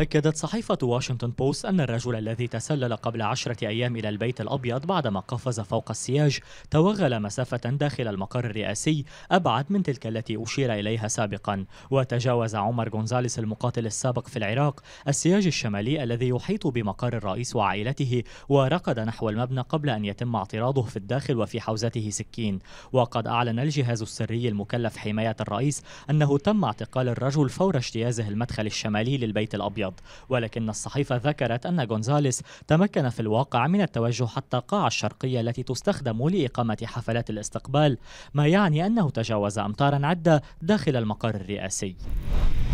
أكدت صحيفة واشنطن بوست أن الرجل الذي تسلل قبل عشرة أيام إلى البيت الأبيض بعدما قفز فوق السياج توغل مسافة داخل المقر الرئاسي أبعد من تلك التي أشير إليها سابقا وتجاوز عمر غونزاليس المقاتل السابق في العراق السياج الشمالي الذي يحيط بمقر الرئيس وعائلته وركض نحو المبنى قبل أن يتم اعتراضه في الداخل وفي حوزته سكين وقد أعلن الجهاز السري المكلف حماية الرئيس أنه تم اعتقال الرجل فور اجتيازه المدخل الشمالي للبيت الأبيض الأبيض ولكن الصحيفة ذكرت أن غونزاليس تمكن في الواقع من التوجه حتى القاعة الشرقية التي تستخدم لإقامة حفلات الاستقبال ما يعني أنه تجاوز أمتارا عدة داخل المقر الرئاسي